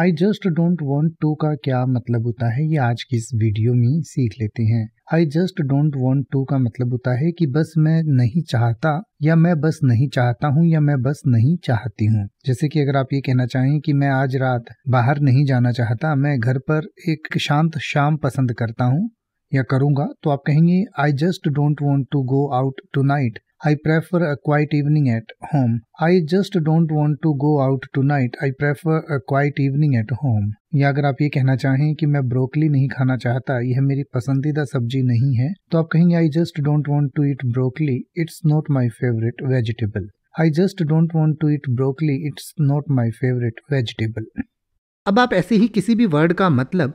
I just don't want to का क्या मतलब होता है ये आज की इस वीडियो में सीख लेते हैं I just don't want to का मतलब होता है कि बस मैं नहीं चाहता या मैं बस नहीं चाहता हूँ या मैं बस नहीं चाहती हूँ जैसे कि अगर आप ये कहना चाहें कि मैं आज रात बाहर नहीं जाना चाहता मैं घर पर एक शांत शाम पसंद करता हूँ या करूंगा तो आप कहेंगे I just don't want to go out tonight prefer a quiet evening at home I just don't want to go out tonight I prefer a quiet evening at home या अगर आप ये कहना चाहें कि मैं broccoli नहीं खाना चाहता यह मेरी पसंदीदा सब्जी नहीं है तो आप कहेंगे I just don't want to eat broccoli it's not my favourite vegetable I just don't want to eat broccoli it's not my favourite vegetable अब आप ऐसे ही किसी भी वर्ड का मतलब